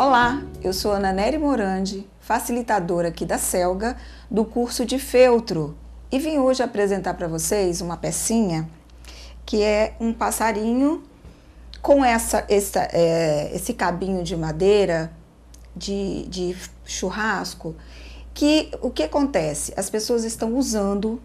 Olá, eu sou Ana Nery Morandi, facilitadora aqui da Selga, do curso de feltro, e vim hoje apresentar para vocês uma pecinha que é um passarinho com essa, essa é, esse cabinho de madeira de, de churrasco. Que o que acontece? As pessoas estão usando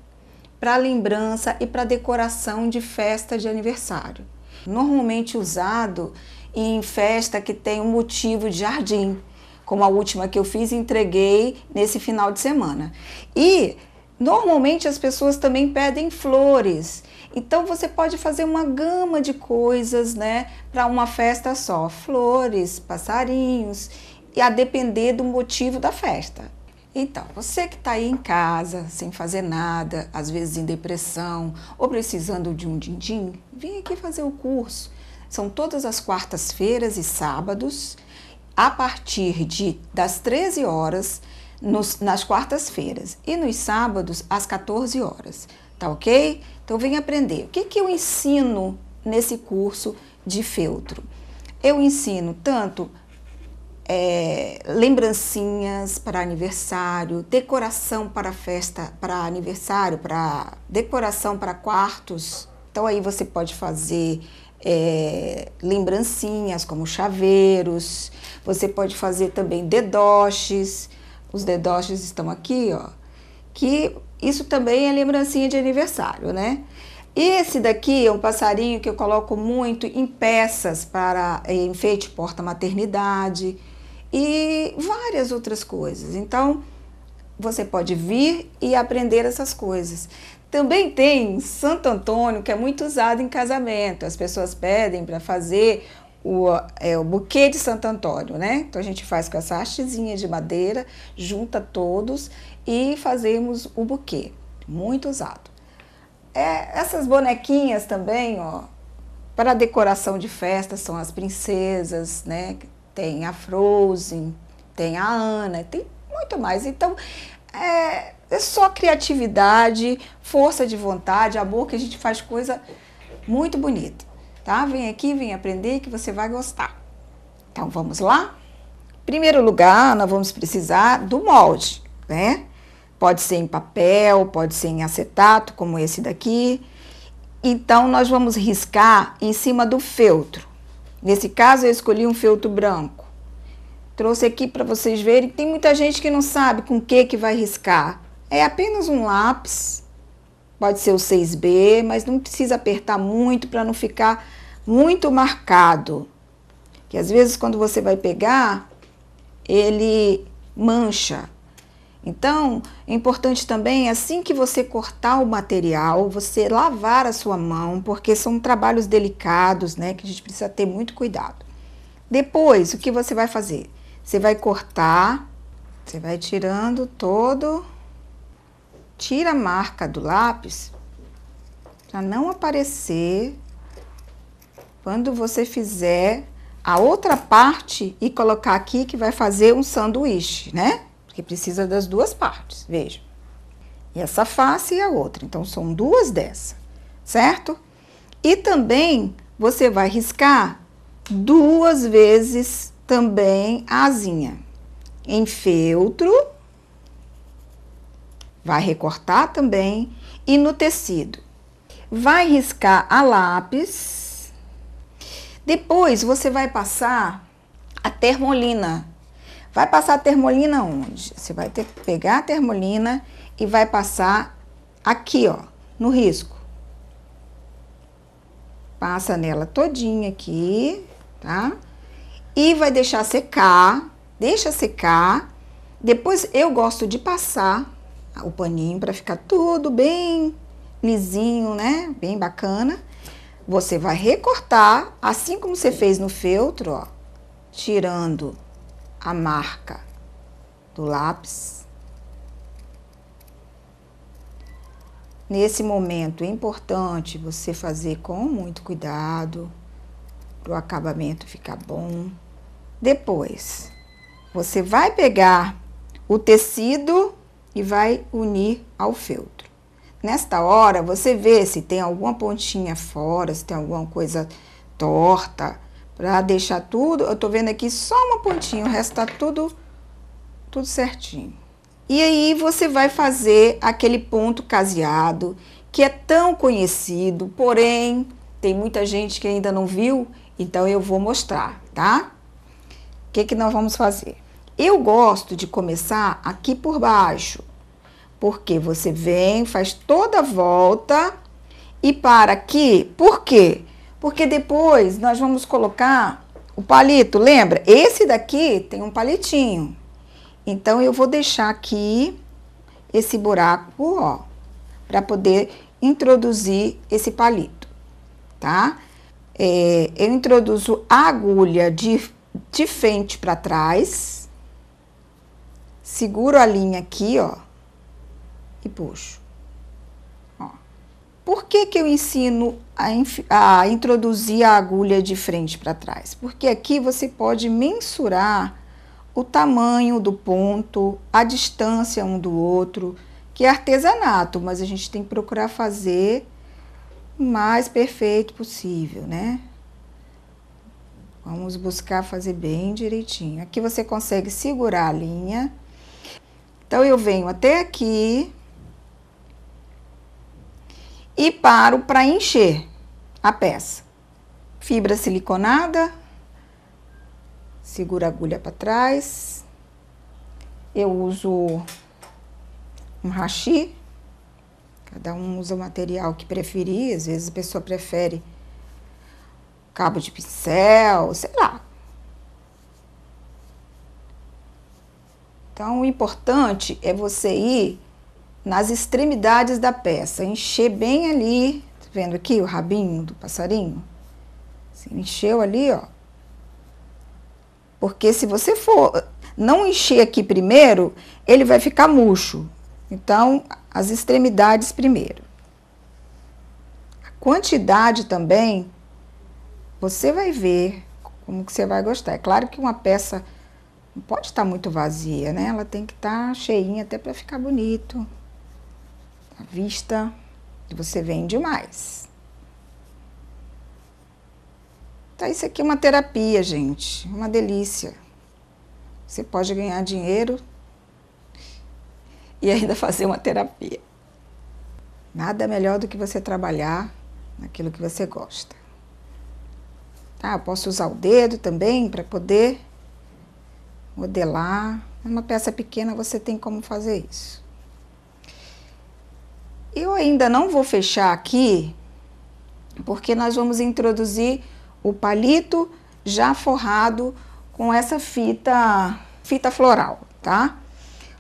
para lembrança e para decoração de festa de aniversário. Normalmente usado em festa que tem um motivo de jardim, como a última que eu fiz e entreguei nesse final de semana. E normalmente as pessoas também pedem flores. Então você pode fazer uma gama de coisas, né, para uma festa só, flores, passarinhos, e a depender do motivo da festa. Então, você que está aí em casa, sem fazer nada, às vezes em depressão ou precisando de um din-din, vem aqui fazer o curso são todas as quartas-feiras e sábados, a partir de das 13 horas nos, nas quartas-feiras e nos sábados às 14 horas, tá ok? Então vem aprender. O que, que eu ensino nesse curso de feltro? Eu ensino tanto é, lembrancinhas para aniversário, decoração para festa, para aniversário, para decoração para quartos. Então aí você pode fazer é, lembrancinhas como chaveiros, você pode fazer também dedoches, os dedoches estão aqui, ó, que isso também é lembrancinha de aniversário, né? Esse daqui é um passarinho que eu coloco muito em peças para eh, enfeite porta-maternidade e várias outras coisas. Então, você pode vir e aprender essas coisas. Também tem Santo Antônio, que é muito usado em casamento. As pessoas pedem para fazer o, é, o buquê de Santo Antônio, né? Então a gente faz com essa hastezinha de madeira, junta todos e fazemos o buquê. Muito usado. É, essas bonequinhas também, ó, para decoração de festa são as princesas, né? Tem a Frozen, tem a Ana, tem muito mais. Então, é, é só criatividade, força de vontade, amor, que a gente faz coisa muito bonita. Tá? Vem aqui, vem aprender que você vai gostar. Então vamos lá? Primeiro lugar, nós vamos precisar do molde, né? Pode ser em papel, pode ser em acetato, como esse daqui. Então nós vamos riscar em cima do feltro. Nesse caso eu escolhi um feltro branco. Trouxe aqui para vocês verem, tem muita gente que não sabe com que que vai riscar. É apenas um lápis, pode ser o 6B, mas não precisa apertar muito para não ficar muito marcado. Que às vezes quando você vai pegar, ele mancha. Então, é importante também, assim que você cortar o material, você lavar a sua mão, porque são trabalhos delicados, né? Que a gente precisa ter muito cuidado. Depois, o que você vai fazer? Você vai cortar, você vai tirando todo tira a marca do lápis para não aparecer quando você fizer a outra parte e colocar aqui que vai fazer um sanduíche, né? Porque precisa das duas partes, veja. E essa face e a outra, então são duas dessa, certo? E também você vai riscar duas vezes também a asinha em feltro Vai recortar também e no tecido. Vai riscar a lápis. Depois você vai passar a termolina. Vai passar a termolina onde? Você vai ter que pegar a termolina e vai passar aqui, ó, no risco. Passa nela todinha aqui, tá? E vai deixar secar, deixa secar. Depois eu gosto de passar o paninho para ficar tudo bem lisinho, né? Bem bacana. Você vai recortar, assim como você fez no feltro, ó, tirando a marca do lápis. Nesse momento é importante você fazer com muito cuidado para o acabamento ficar bom. Depois, você vai pegar o tecido e vai unir ao feltro. Nesta hora, você vê se tem alguma pontinha fora, se tem alguma coisa torta, para deixar tudo. Eu tô vendo aqui só uma pontinha, o resto tá tudo, tudo certinho. E aí você vai fazer aquele ponto caseado, que é tão conhecido, porém tem muita gente que ainda não viu, então eu vou mostrar, tá? O que, que nós vamos fazer? Eu gosto de começar aqui por baixo, porque você vem, faz toda a volta e para aqui. Por quê? Porque depois nós vamos colocar o palito, lembra? Esse daqui tem um palitinho. Então, eu vou deixar aqui esse buraco, ó, para poder introduzir esse palito, tá? É, eu introduzo a agulha de, de frente para trás, seguro a linha aqui, ó, e puxo. Ó. Por que, que eu ensino a, a introduzir a agulha de frente para trás? Porque aqui você pode mensurar o tamanho do ponto, a distância um do outro, que é artesanato, mas a gente tem que procurar fazer o mais perfeito possível, né? Vamos buscar fazer bem direitinho. Aqui você consegue segurar a linha. Então, eu venho até aqui e paro para encher a peça. Fibra siliconada, segura a agulha para trás. Eu uso um rachi, cada um usa o material que preferir, às vezes a pessoa prefere cabo de pincel, sei lá, Então, o importante é você ir nas extremidades da peça, encher bem ali, tá vendo aqui o rabinho do passarinho? Você assim, encheu ali, ó. Porque se você for não encher aqui primeiro, ele vai ficar murcho. Então, as extremidades primeiro. A quantidade também, você vai ver como que você vai gostar. É claro que uma peça não pode estar tá muito vazia, né? Ela tem que estar tá cheinha até para ficar bonito. A vista você vende mais. Então isso aqui é uma terapia, gente, uma delícia. Você pode ganhar dinheiro e ainda fazer uma terapia. Nada melhor do que você trabalhar naquilo que você gosta. Tá, eu posso usar o dedo também para poder modelar. Uma peça pequena você tem como fazer isso. Eu ainda não vou fechar aqui, porque nós vamos introduzir o palito já forrado com essa fita, fita floral, tá?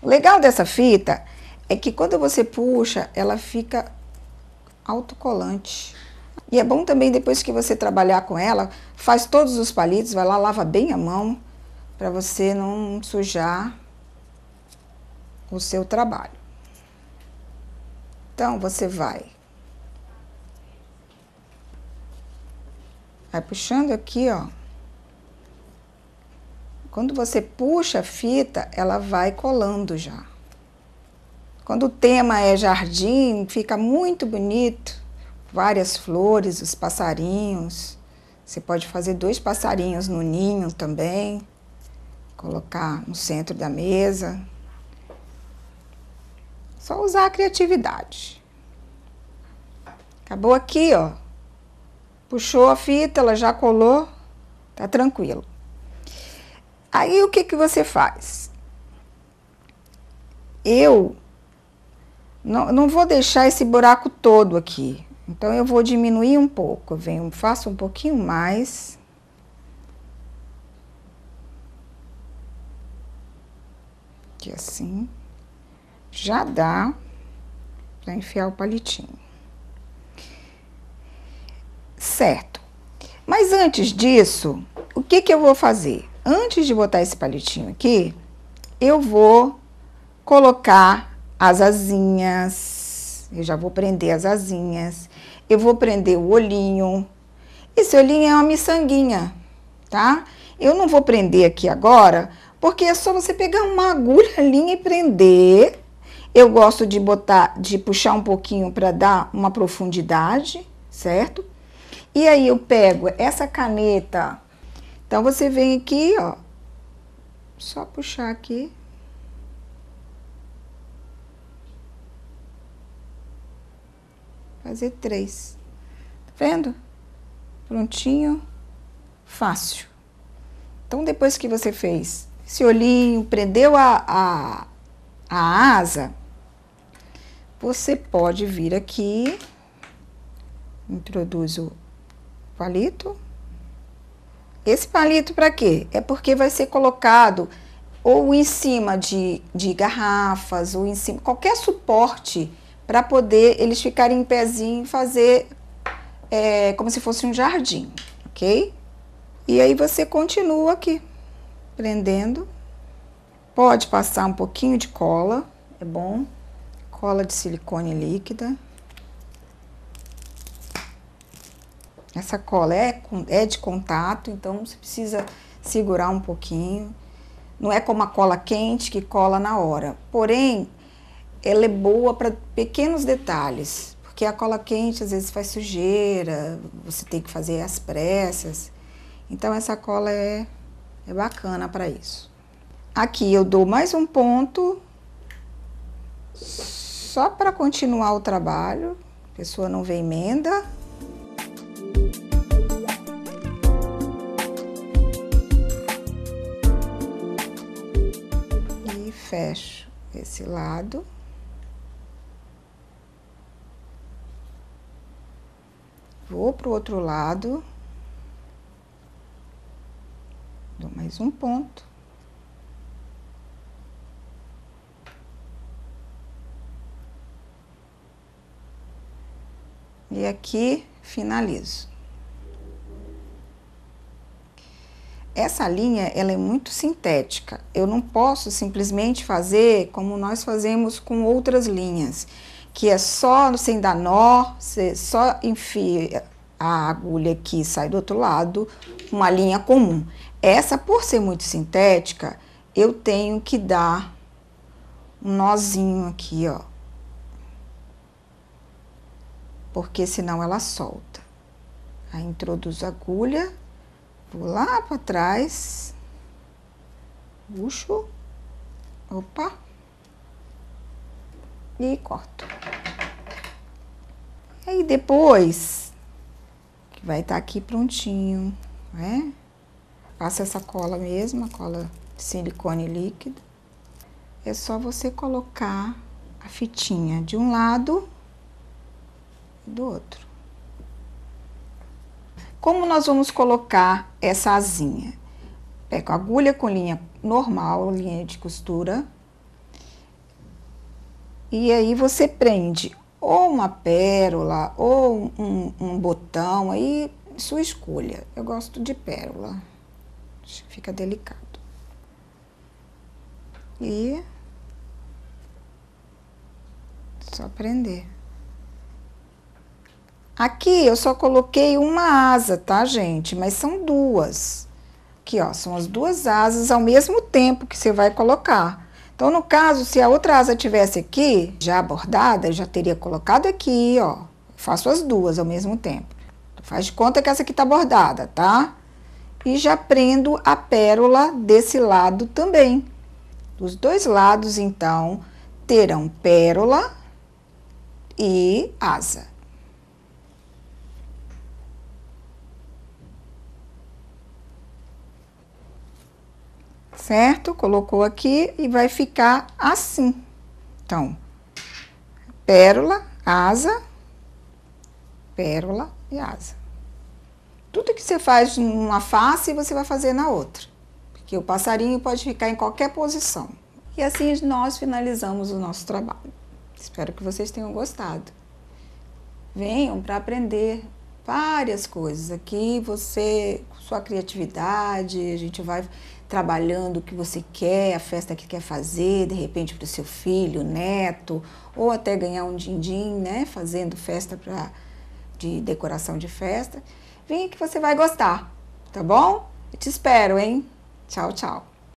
O legal dessa fita é que quando você puxa, ela fica autocolante. E é bom também depois que você trabalhar com ela, faz todos os palitos, vai lá, lava bem a mão, para você não sujar o seu trabalho. Então você vai vai puxando aqui, ó. Quando você puxa a fita, ela vai colando já. Quando o tema é jardim, fica muito bonito. Várias flores, os passarinhos. Você pode fazer dois passarinhos no ninho também colocar no centro da mesa. Só usar a criatividade. Acabou aqui, ó. Puxou a fita, ela já colou, tá tranquilo. Aí o que que você faz? Eu não, não vou deixar esse buraco todo aqui. Então eu vou diminuir um pouco, eu venho, faço um pouquinho mais. aqui assim, já dá para enfiar o palitinho. Certo. Mas antes disso, o que que eu vou fazer? Antes de botar esse palitinho aqui, eu vou colocar as asinhas. Eu já vou prender as asinhas. Eu vou prender o olhinho. Esse olhinho é uma miçanguinha, tá? Eu não vou prender aqui agora, porque é só você pegar uma agulha, linha e prender. Eu gosto de botar, de puxar um pouquinho para dar uma profundidade, certo? E aí eu pego essa caneta. Então você vem aqui, ó. Só puxar aqui. Fazer três. Tá vendo? Prontinho. Fácil. Então depois que você fez esse olhinho prendeu a, a, a asa. Você pode vir aqui, introduzo o palito. Esse palito para quê? É porque vai ser colocado ou em cima de, de garrafas, ou em cima, qualquer suporte para poder eles ficarem em pezinho e fazer é, como se fosse um jardim, ok? E aí você continua aqui prendendo. Pode passar um pouquinho de cola, é bom. Cola de silicone líquida. Essa cola é, é de contato, então você precisa segurar um pouquinho. Não é como a cola quente que cola na hora. Porém, ela é boa para pequenos detalhes, porque a cola quente às vezes faz sujeira, você tem que fazer às pressas. Então essa cola é é bacana para isso. Aqui eu dou mais um ponto, só para continuar o trabalho, a pessoa não vê emenda. E fecho esse lado. Vou para o outro lado. Dou mais um ponto. E aqui finalizo. Essa linha ela é muito sintética. Eu não posso simplesmente fazer como nós fazemos com outras linhas, que é só sem dar nó, você só enfia a agulha aqui e sai do outro lado, uma linha comum. Essa, por ser muito sintética, eu tenho que dar um nozinho aqui, ó. Porque senão ela solta. Aí introduzo a agulha, vou lá para trás, puxo, opa, e corto. Aí depois, que vai estar tá aqui prontinho, né? Passa essa cola mesmo, a cola de silicone líquido. É só você colocar a fitinha de um lado e do outro. Como nós vamos colocar essa asinha? Pego agulha com linha normal, linha de costura. E aí você prende ou uma pérola ou um, um botão, aí sua escolha. Eu gosto de pérola fica delicado. E só prender. Aqui eu só coloquei uma asa, tá, gente? Mas são duas. Aqui, ó, são as duas asas ao mesmo tempo que você vai colocar. Então, no caso, se a outra asa tivesse aqui, já bordada, eu já teria colocado aqui, ó. faço as duas ao mesmo tempo. Faz de conta que essa aqui tá bordada, tá? e já prendo a pérola desse lado também. Dos dois lados, então, terão pérola e asa. Certo? Colocou aqui e vai ficar assim. Então, pérola, asa, pérola e asa. Tudo que você faz numa face, você vai fazer na outra. Porque o passarinho pode ficar em qualquer posição. E assim nós finalizamos o nosso trabalho. Espero que vocês tenham gostado. Venham para aprender várias coisas. Aqui você, sua criatividade, a gente vai trabalhando o que você quer, a festa que quer fazer, de repente para o seu filho, neto, ou até ganhar um din-din, né? Fazendo festa pra, de decoração de festa. Vem que você vai gostar, tá bom? Eu te espero, hein? Tchau, tchau.